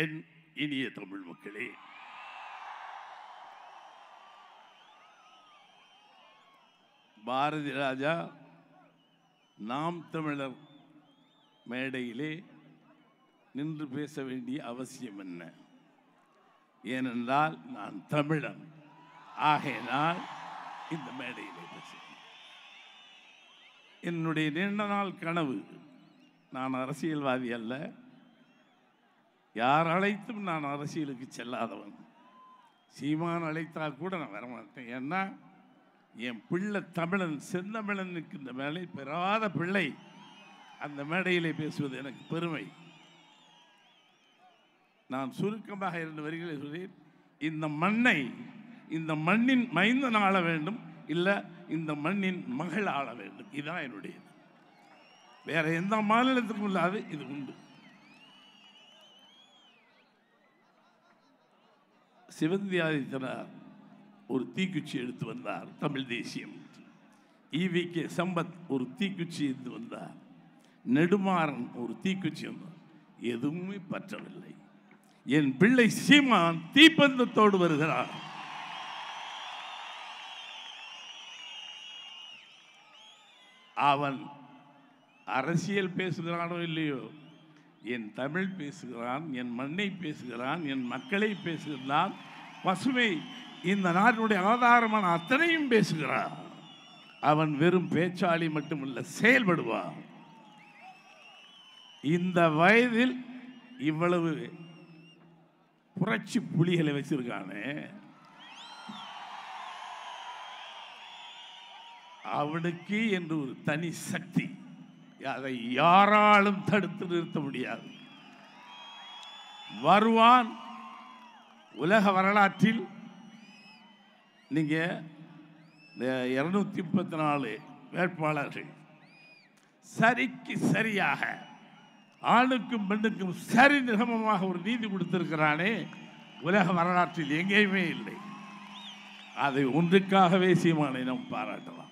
என் இனிய தமிழ் மக்களே பாரதி ராஜா நாம் தமிழர் மேடையிலே நின்று பேச வேண்டிய அவசியம் என்ன ஏனென்றால் நான் தமிழன் ஆகையினால் இந்த மேடையிலே பேசுகிறேன் என்னுடைய நீண்ட நாள் கனவு நான் அரசியல்வாதி அல்ல யார் அழைத்தும் நான் அரசியலுக்கு செல்லாதவன் சீமான் அழைத்தா கூட நான் வரமாட்டேன் ஏன்னா என் பிள்ளை தமிழன் செந்தமிழனுக்கு இந்த வேலை பெறாத பிள்ளை அந்த மேடையிலே பேசுவது எனக்கு பெருமை நான் சுருக்கமாக இரண்டு வரிகளை சொல்லி இந்த மண்ணை இந்த மண்ணின் மைந்தன் ஆள வேண்டும் இல்லை இந்த மண்ணின் மகள் ஆள வேண்டும் இதுதான் என்னுடைய வேற எந்த மாநிலத்துக்கும் இல்லாது இது உண்டு சிவந்தியாதித்தனார் ஒரு தீக்குச்சி எடுத்து வந்தார் தமிழ் தேசியம் இவி கே சம்பத் ஒரு தீக்குச்சி எடுத்து வந்தார் நெடுமாறன் ஒரு தீக்குச்சி வந்தார் எதுவுமே பற்றவில்லை என் பிள்ளை சீமான் தீப்பந்தத்தோடு வருகிறார் அவன் அரசியல் பேசுகிறானோ இல்லையோ என் தமிழ் பேசுகிறான் என் மண்ணை பேசுகிறான் என் மக்களை பேசுகிறான் பசுமை இந்த நாட்டினுடைய ஆதாரமான அத்தனையும் பேசுகிறான் அவன் வெறும் பேச்சாளி மட்டுமல்ல செயல்படுவான் இந்த வயதில் இவ்வளவு புரட்சி புலிகளை வச்சிருக்கானே அவனுக்கு என்று ஒரு தனி சக்தி அதை யாராலும் தடுத்து நிறுத்த முடியாது வருவான் உலக வரலாற்றில் நீங்கள் இரநூத்தி முப்பத்தி நாலு வேட்பாளர்கள் சரிக்கு சரியாக ஆணுக்கும் பெண்ணுக்கும் சரி நிகமமாக ஒரு நீதி கொடுத்திருக்கிறானே உலக வரலாற்றில் எங்கேயுமே இல்லை அதை ஒன்றுக்காகவே சீமானை நாம் பாராட்டலாம்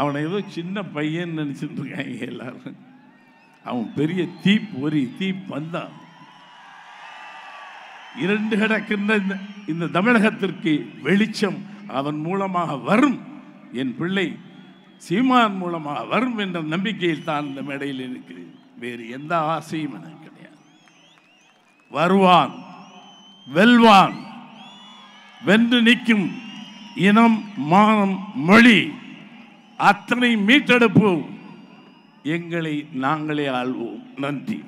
அவனை ஏதோ சின்ன பையன் நினச்சிட்டு இருக்காங்க எல்லாரும் அவன் பெரிய தீப் ஒரு தீப் வந்தான் இரண்டு கிடக்கின்ற இந்த இந்த தமிழகத்திற்கு வெளிச்சம் அதன் மூலமாக வரும் என் பிள்ளை சீமான் மூலமாக வரும் என்ற நம்பிக்கையில் தான் இந்த மேடையில் இருக்கிறேன் வேறு எந்த ஆசையும் எனக்கு கிடையாது வருவான் வெல்வான் வென்று நிற்கும் இனம் மானம் மொழி அத்தனை மீட்டெடுப்பும் எங்களை நாங்களே ஆள்வோம் நன்றி